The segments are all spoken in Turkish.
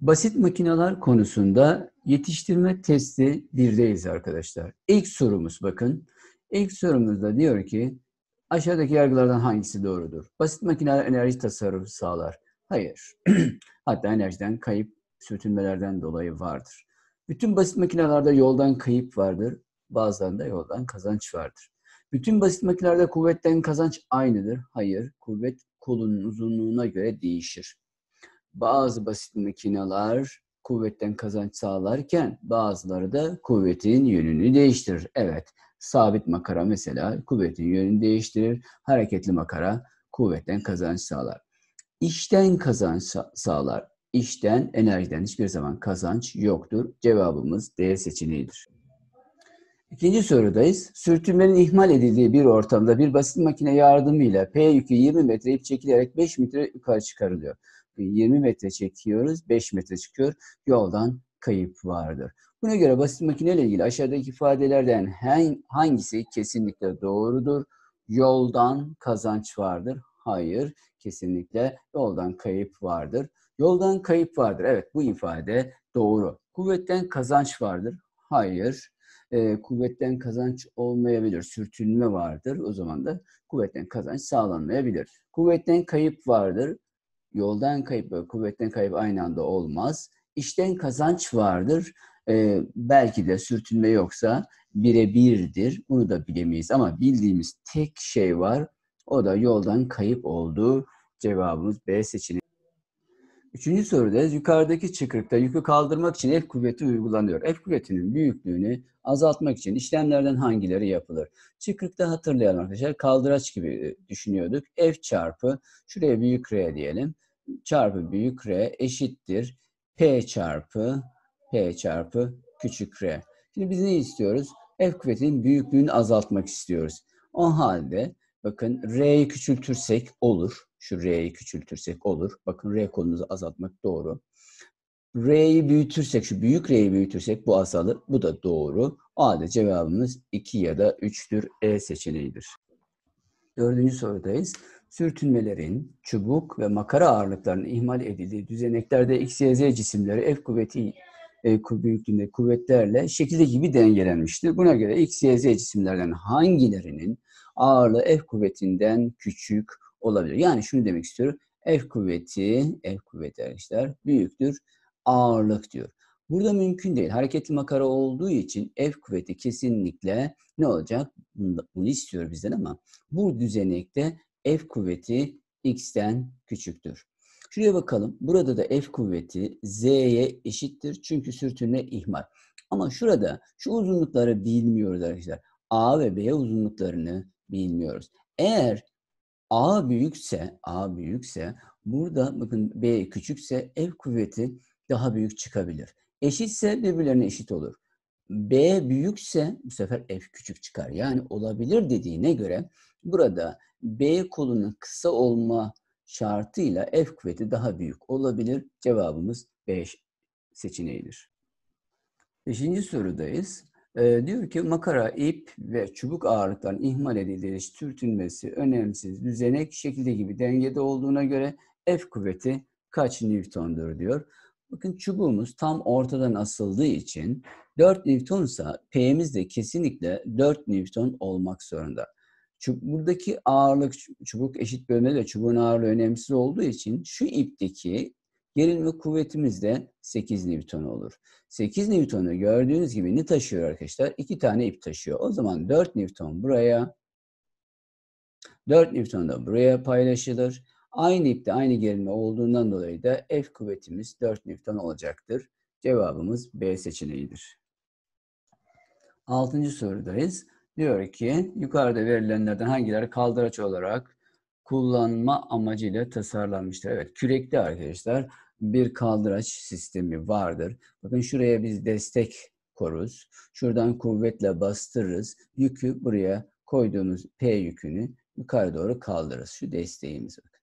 Basit makineler konusunda yetiştirme testi birdeyiz arkadaşlar. İlk sorumuz bakın. İlk sorumuzda diyor ki aşağıdaki yargılardan hangisi doğrudur? Basit makineler enerji tasarrufu sağlar. Hayır. Hatta enerjiden kayıp sürtünmelerden dolayı vardır. Bütün basit makinelerde yoldan kayıp vardır. Bazılarında yoldan kazanç vardır. Bütün basit makinelerde kuvvetten kazanç aynıdır. Hayır. Kuvvet kolun uzunluğuna göre değişir. Bazı basit makineler kuvvetten kazanç sağlarken bazıları da kuvvetin yönünü değiştirir. Evet, sabit makara mesela kuvvetin yönünü değiştirir. Hareketli makara kuvvetten kazanç sağlar. İşten kazanç sağlar. İşten, enerjiden hiçbir zaman kazanç yoktur. Cevabımız D seçeneğidir. İkinci sorudayız. Sürtünmenin ihmal edildiği bir ortamda bir basit makine yardımıyla P yükü 20 metre ip çekilerek 5 metre yukarı çıkarılıyor. 20 metre çekiyoruz, 5 metre çıkıyor. Yoldan kayıp vardır. Buna göre basit makine ile ilgili aşağıdaki ifadelerden hangisi kesinlikle doğrudur? Yoldan kazanç vardır. Hayır, kesinlikle yoldan kayıp vardır. Yoldan kayıp vardır. Evet, bu ifade doğru. Kuvvetten kazanç vardır. Hayır, e, kuvvetten kazanç olmayabilir. Sürtünme vardır. O zaman da kuvvetten kazanç sağlanmayabilir. Kuvvetten kayıp vardır. Yoldan kayıp ve kuvvetten kayıp aynı anda olmaz. İşten kazanç vardır. Ee, belki de sürtünme yoksa birebirdir. Bunu da bilemeyiz ama bildiğimiz tek şey var. O da yoldan kayıp olduğu cevabımız B seçeneği. Üçüncü sorudayız. Yukarıdaki çıkrıkta yükü kaldırmak için el kuvveti uygulanıyor. El kuvvetinin büyüklüğünü azaltmak için işlemlerden hangileri yapılır? Çıkrıkta hatırlayalım arkadaşlar. Kaldıraç gibi e, düşünüyorduk. F çarpı, şuraya büyük R diyelim. Çarpı büyük R eşittir. P çarpı, P çarpı küçük R. Şimdi biz ne istiyoruz? F kuvvetinin büyüklüğünü azaltmak istiyoruz. O halde bakın R'yi küçültürsek olur. Şu R'yi küçültürsek olur. Bakın R konumuzu azaltmak doğru. R'yi büyütürsek, şu büyük R'yi büyütürsek bu azalır. Bu da doğru. O halde cevabımız 2 ya da 3'tür. E seçeneğidir. Dördüncü sorudayız. Sürtünmelerin çubuk ve makara ağırlıklarının ihmal edildiği düzeneklerde X, Y, Z cisimleri F kuvveti e, büyüklüğünde kuvvetlerle şekilde gibi dengelenmiştir. Buna göre X, Y, Z cisimlerden hangilerinin ağırlığı F kuvvetinden küçük olabilir. Yani şunu demek istiyorum. F kuvveti, F kuvveti arkadaşlar büyüktür ağırlık diyor. Burada mümkün değil. Hareketli makara olduğu için F kuvveti kesinlikle ne olacak? Bunu, bunu istiyor bizden ama bu düzenekte F kuvveti X'ten küçüktür. Şuraya bakalım. Burada da F kuvveti Z'ye eşittir. Çünkü sürtünme ihmal. Ama şurada şu uzunlukları bilmiyoruz arkadaşlar. A ve B uzunluklarını bilmiyoruz. Eğer A büyükse, A büyükse burada bakın B küçükse ev kuvveti daha büyük çıkabilir. Eşitse birbirlerine eşit olur. B büyükse bu sefer F küçük çıkar. Yani olabilir dediğine göre burada B kolunun kısa olma şartıyla F kuvveti daha büyük olabilir. Cevabımız B seçeneğidir. Beşinci sorudayız diyor ki makara, ip ve çubuk ağırlıktan ihmal edildiği sürtünmesi önemsiz, düzenek şekilde gibi dengede olduğuna göre F kuvveti kaç Newton'dur diyor. Bakın çubuğumuz tam ortadan asıldığı için 4 Newton ise P'miz de kesinlikle 4 Newton olmak zorunda. buradaki ağırlık çubuk eşit bölme de çubuğun ağırlığı önemsiz olduğu için şu ipteki Gerilme kuvvetimiz de 8 Newton olur. 8 Newton'u gördüğünüz gibi ne taşıyor arkadaşlar? 2 tane ip taşıyor. O zaman 4 Newton buraya, 4 Newton da buraya paylaşılır. Aynı ipte aynı gerilme olduğundan dolayı da F kuvvetimiz 4 Newton olacaktır. Cevabımız B seçeneğidir. Altıncı sorudayız. Diyor ki yukarıda verilenlerden hangileri kaldıraç olarak kullanma amacıyla tasarlanmıştır. Evet kürekli arkadaşlar bir kaldıraç sistemi vardır. Bakın şuraya biz destek koruz. Şuradan kuvvetle bastırırız. Yükü buraya koyduğumuz P yükünü yukarı doğru kaldırırız. Şu desteğimiz bakın.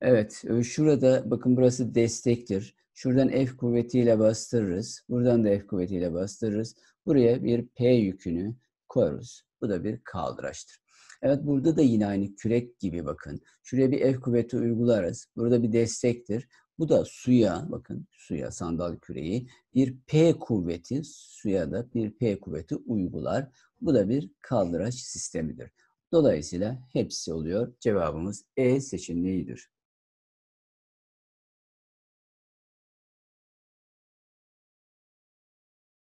Evet e, şurada bakın burası destektir. Şuradan F kuvvetiyle bastırırız. Buradan da F kuvvetiyle bastırırız. Buraya bir P yükünü koyarız. Bu da bir kaldıraçtır. Evet burada da yine aynı kürek gibi bakın. Şuraya bir F kuvveti uygularız. Burada bir destektir. Bu da suya bakın suya sandal küreği bir P kuvveti suya da bir P kuvveti uygular. Bu da bir kaldıraç sistemidir. Dolayısıyla hepsi oluyor. Cevabımız E seçeneğidir.